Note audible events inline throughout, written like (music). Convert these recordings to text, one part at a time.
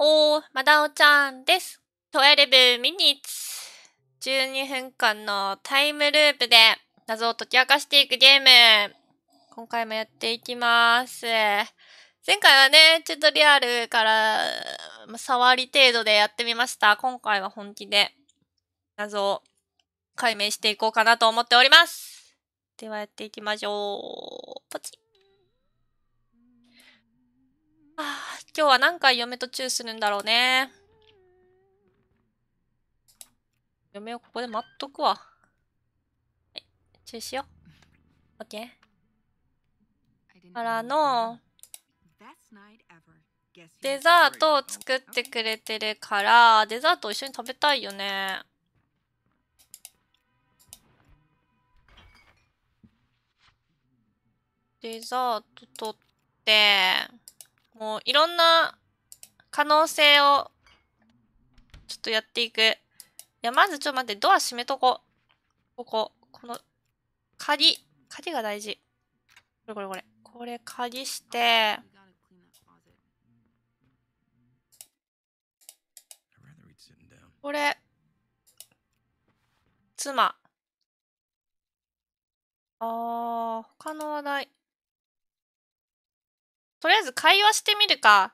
ほー、まだおちゃんです。12 minutes。12分間のタイムループで謎を解き明かしていくゲーム。今回もやっていきます。前回はね、チュートリアルから、ま、触り程度でやってみました。今回は本気で謎を解明していこうかなと思っております。ではやっていきましょう。ポチあ今日は何回嫁とチューするんだろうね。嫁をここで待っとくわ。はい、チューしよう。オッケー。からの、デザートを作ってくれてるから、デザートを一緒に食べたいよね。デザート取って、もういろんな可能性をちょっとやっていく。いや、まずちょっと待って、ドア閉めとこ。ここ、この、鍵。鍵が大事。これこれこれ。これ鍵して、これ、妻。あー、他の話題。とりあえず会話してみるか。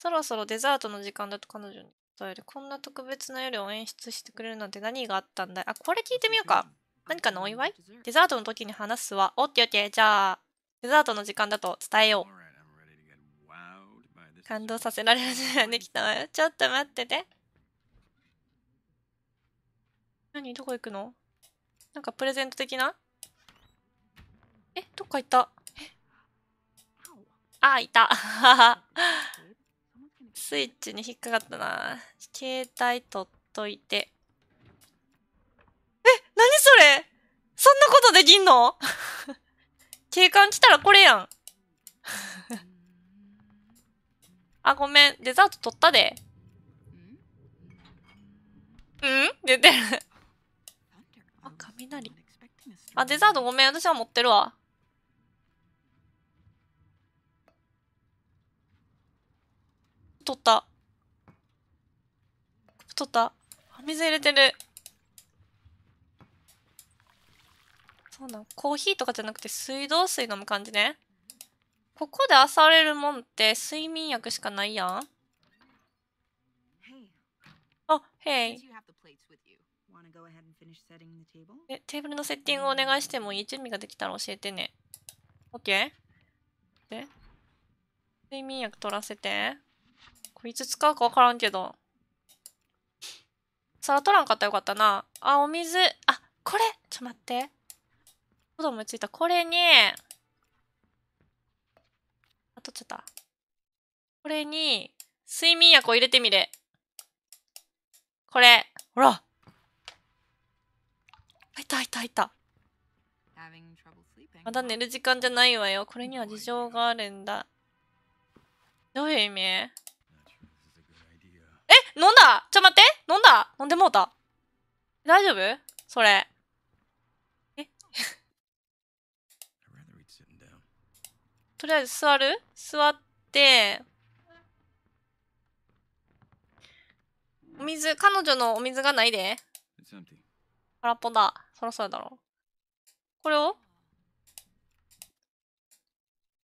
そろそろデザートの時間だと彼女に伝える。こんな特別な夜を演出してくれるなんて何があったんだいあ、これ聞いてみようか。何かのお祝いデザートの時に話すわ。おっておって、じゃあ、デザートの時間だと伝えよう。感動させられるよできたわよ。ちょっと待ってて。何どこ行くのなんかプレゼント的なえ、どっか行った。あ、いた。(laughs) スイッチに引っかかったな。携帯取っといて。え、なにそれそんなことできんの (laughs) 警官来たらこれやん。(laughs) あ、ごめん。デザート取ったで。うん出てる。あ、雷。あ、デザートごめん。私は持ってるわ。取った。取った。水入れてる。そうなの。コーヒーとかじゃなくて水道水飲む感じね。ここで漁れるもんって睡眠薬しかないやん。あ、へい。え、テーブルのセッティングをお願いしてもいい準備ができたら教えてね。オッケーで、睡眠薬取らせて。いつ使うかわからんけど。皿取らんかったらよかったな。あ、お水。あ、これちょ、待って。子供ついた。これに、あ、取っちゃった。これに、睡眠薬を入れてみれ。これ。ほら。入った入った入った。まだ寝る時間じゃないわよ。これには事情があるんだ。どういう意味飲んだちょ、待って飲んだ飲んでもうた。大丈夫それ。えとりあえず座る座って、お水、彼女のお水がないで。空っぽだ。そろそろだろう。これを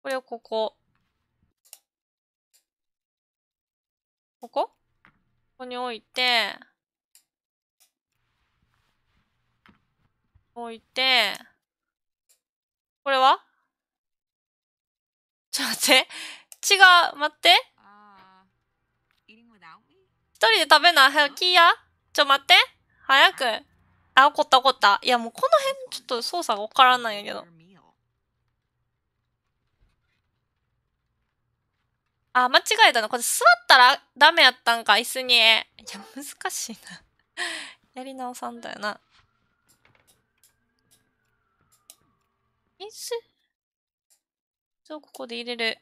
これをここ。ここここに置いて、置いて、これは (laughs) ちょっと待って。違う、待って。一人で食べな早く聞いや。ちょ、待って。早く。あ、怒った怒った。いや、もうこの辺、ちょっと操作がわからないんやけど。あ、間違えたの。これ座ったらダメやったんか、椅子に。いや、難しいな (laughs) やり直さんだよな。椅子そう、ここで入れる。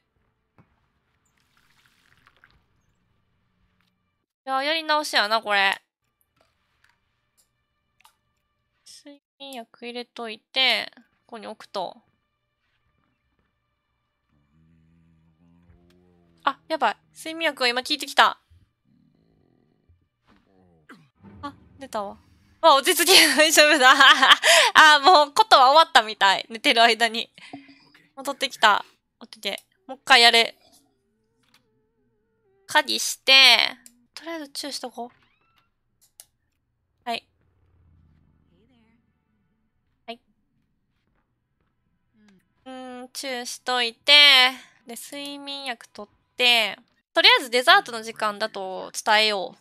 いや、やり直しやな、これ。睡眠薬入れといて、ここに置くと。あ、やばい。睡眠薬が今効いてきた。あ、出たわ。あ、落ち着き大丈夫だ。(laughs) あ、もう、ことは終わったみたい。寝てる間に。戻ってきた。ケー。もう一回やれ。鍵して、とりあえずチューしとこう。はい。はい。うん、チューしといて、で、睡眠薬取って、て、とりあえずデザートの時間だと伝えよう。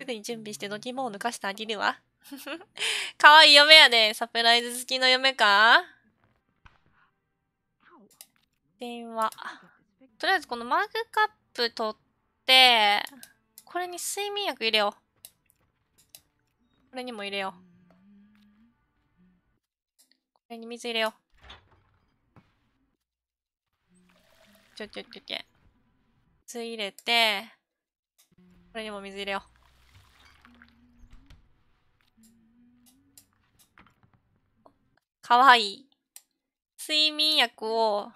すぐに準備して度肝を抜かしてあげるわ。(laughs) かわいい嫁やで、サプライズ好きの嫁か電話。とりあえずこのマグカップ取って、これに睡眠薬入れよう。これにも入れよう。これに水入れよう。ちょちょちょちょ。水入れて、これにも水入れよう。かわいい。睡眠薬を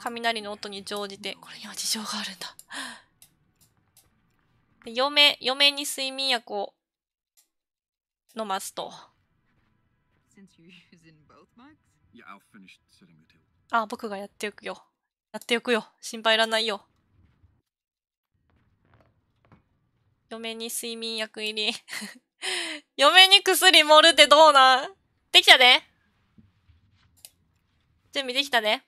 雷の音に乗じて、これには事情があるんだ。嫁、嫁に睡眠薬を飲ますと。Since you're using both mugs? Yeah, I'll finish setting the table. あ、僕がやっておくよ。やっておくよ。心配いらないよ。嫁に睡眠薬入り。(laughs) 嫁に薬盛るってどうなんできたね準備できたね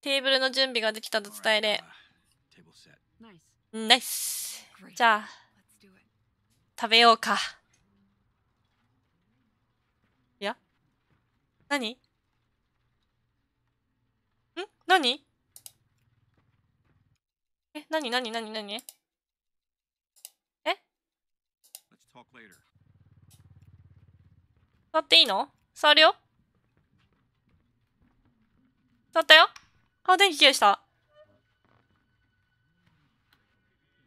テーブルの準備ができたと伝えれ。ナイス。じゃあ、食べようか。何ん何え、何何何何え座っていいの座るよ座ったよあ、電気消した。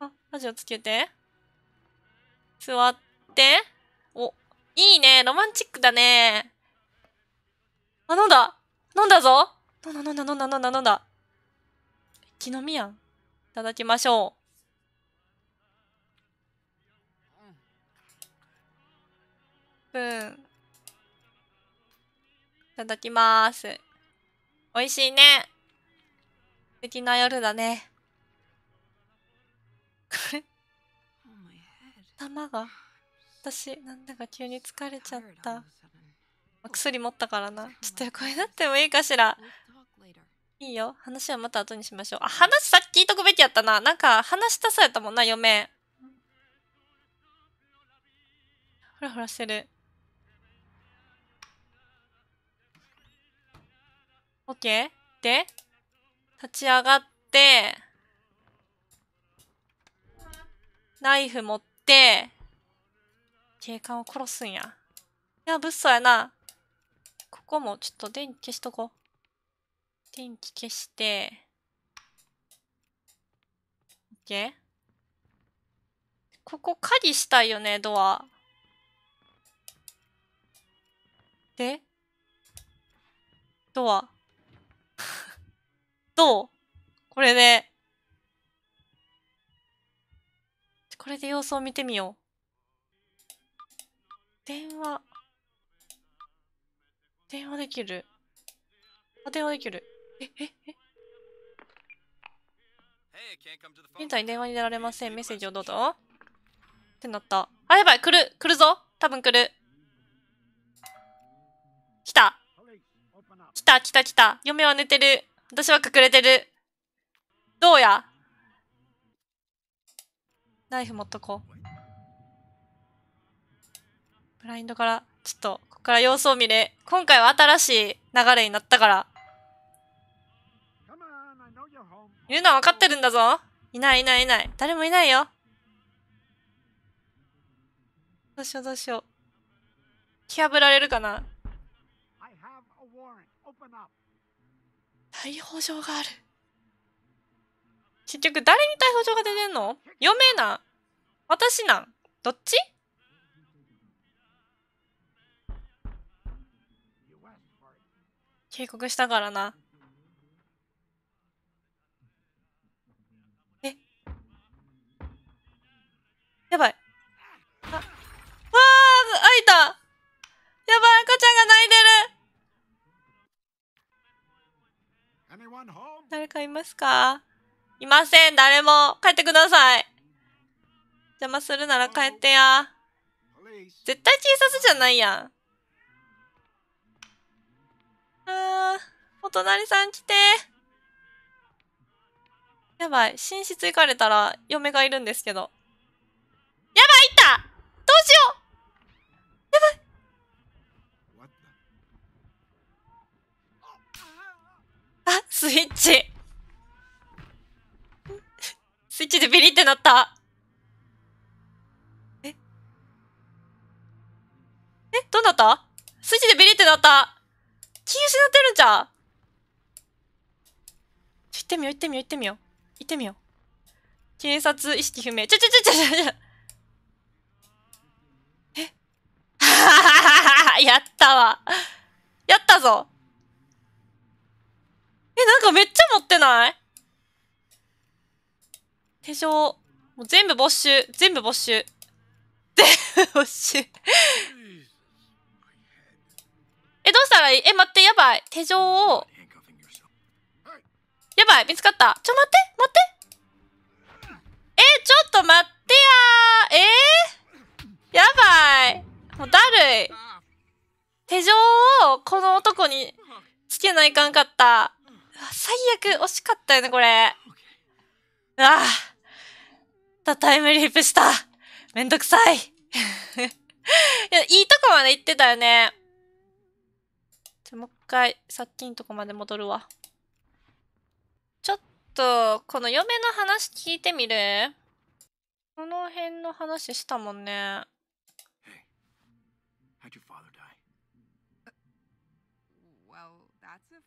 あ、ラジオつけて。座って。お、いいね。ロマンチックだね。あ、飲んだ飲んだぞ飲んだ飲んだ飲んだ飲んだ飲んだ。一気飲みやん。いただきましょう。うん。いただきまーす。美味しいね。素敵な夜だね。これ。頭が。私、なんだか急に疲れちゃった。薬持ったからな。ちょっと横になってもいいかしら。いいよ。話はまた後にしましょう。あ、話さっき聞いとくべきやったな。なんか話したそうやったもんな、嫁。ほらほらしてる。オッケーで、立ち上がって、ナイフ持って、警官を殺すんや。いや、物騒やな。ここもちょっと電気消しとこう。電気消して、OK? ここ狩りしたいよね、ドア。でドア。(laughs) どうこれで。これで様子を見てみよう。電話。電話できる。あ、電話できる。え、え、え。現在電話に出られません。メッセージをどうぞ。ってなった。あ、やばい。来る。来るぞ。多分来る。来た。来た来た来た。嫁は寝てる。私は隠れてる。どうやナイフ持っとこう。ブラインドからちょっと、ここから様子を見れ。今回は新しい流れになったから。いるのは分かってるんだぞ。いないいないいない。誰もいないよ。どうしようどうしよう。気破られるかな逮捕状がある。結局誰に逮捕状が出てんの嫁なん私なんどっち警告したからな。えやばい。あ、わあ開いたやばい赤ちゃんが泣いてる誰かいますかいません、誰も。帰ってください。邪魔するなら帰ってや。絶対警察じゃないやん。隣さん来て。やばい。寝室行かれたら嫁がいるんですけど。やばいったどうしようやばいあ、スイッチ。(laughs) スイッチでビリってなった。ええ、どうなったスイッチでビリってなった。気失ってるんじゃんちょ、行ってみよう、行ってみよう、行ってみよう。行ってみよう。警察意識不明。ちょちょちょちょちょえは (laughs) やったわ。やったぞ。え、なんかめっちゃ持ってない手錠。もう全部没収。全部没収。全部没収。(laughs) え、どうしたらいいえ、待って、やばい。手錠を。やばい、見つかった。ちょ、待って、待って。えちょっと待ってやえー、やばい。もうだるい。手錠をこの男につけないかんかった。最悪、惜しかったよね、これ。ああ。タイムリープした。めんどくさい。いや、いいとこまで行ってたよね。じゃ、もう一回、さっきのとこまで戻るわ。と、この嫁の話聞いてみるこの辺の話したもんね。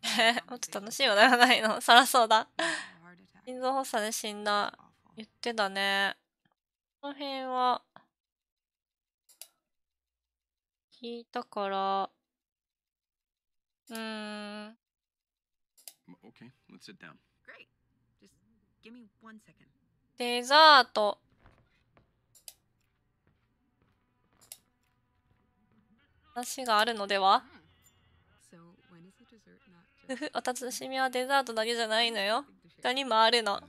Hey, how'd (laughs) もっと楽しいわ題はないの。そらそうだ。心臓発作で死んだ。言ってたね。この辺は、聞いたから、うーん。Okay, let's sit down. Great. デザート。話があるのではお楽しみはデザートだけじゃないのよ。他にもあるの。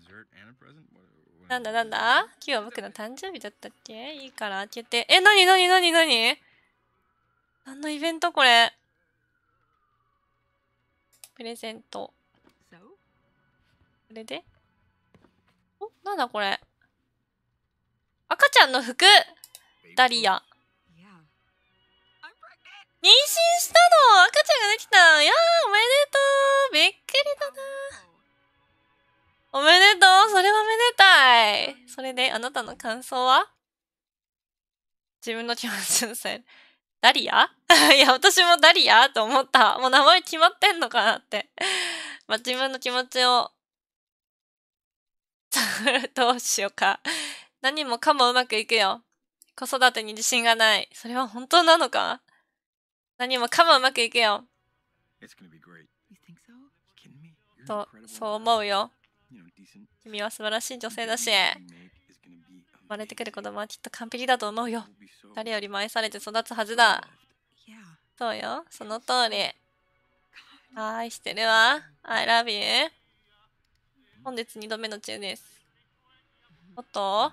なんだなんだ今日は僕の誕生日だったっけいいから開けて。え、なになになになに何のイベントこれ。プレゼント。これでおなんだこれ赤ちゃんの服ダリア妊娠したの赤ちゃんができたいやーおめでとうびっくりだなおめでとうそれはめでたいそれであなたの感想は自分の気持ちのせいダリア (laughs) いや、私もダリアと思った。もう名前決まってんのかなって。まあ、自分の気持ちを (laughs) どうしようか。何もかもうまくいくよ。子育てに自信がない。それは本当なのか何もかもうまくいくよ。と、そう思うよ。君は素晴らしい女性だし、生まれてくる子供はきっと完璧だと思うよ。誰よりも愛されて育つはずだ。そうよ、その通り。愛してるわ。I love you. 本日2度目の中です。おっと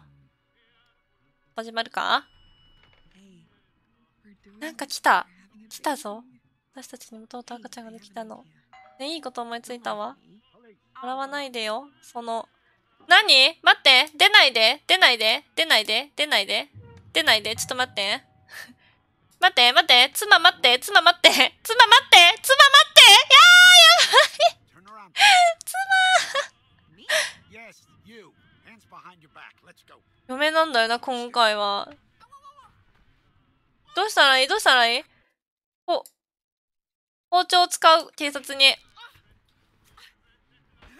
始まるかなんか来た。来たぞ。私たちに弟赤ちゃんができたの。ね、いいこと思いついたわ。笑わないでよ。その。何待って出ないで出ないで出ないで出ないで出ないでちょっと待って。(laughs) 待って待って妻待って妻待って妻待って妻待ってやーやばい (laughs) 妻嫁なんだよな、今回は。どうしたらいいどうしたらいいお、包丁を使う、警察に。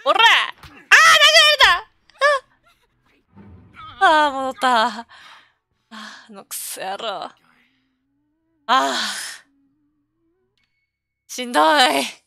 おらあー、殴られたああ戻った。ああ、あのくソ野郎。ああ、しんどい。